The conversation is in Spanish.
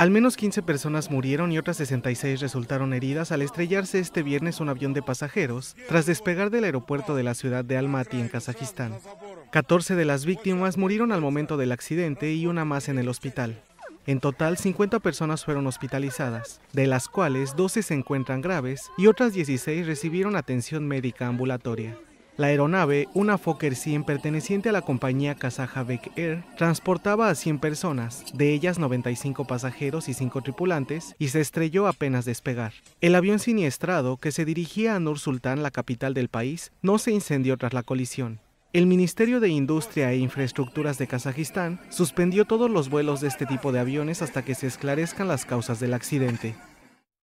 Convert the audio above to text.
Al menos 15 personas murieron y otras 66 resultaron heridas al estrellarse este viernes un avión de pasajeros tras despegar del aeropuerto de la ciudad de Almaty en Kazajistán. 14 de las víctimas murieron al momento del accidente y una más en el hospital. En total, 50 personas fueron hospitalizadas, de las cuales 12 se encuentran graves y otras 16 recibieron atención médica ambulatoria. La aeronave, una Fokker 100 perteneciente a la compañía kazaja Bek Air, transportaba a 100 personas, de ellas 95 pasajeros y 5 tripulantes, y se estrelló apenas despegar. El avión siniestrado, que se dirigía a Nur sultan la capital del país, no se incendió tras la colisión. El Ministerio de Industria e Infraestructuras de Kazajistán suspendió todos los vuelos de este tipo de aviones hasta que se esclarezcan las causas del accidente.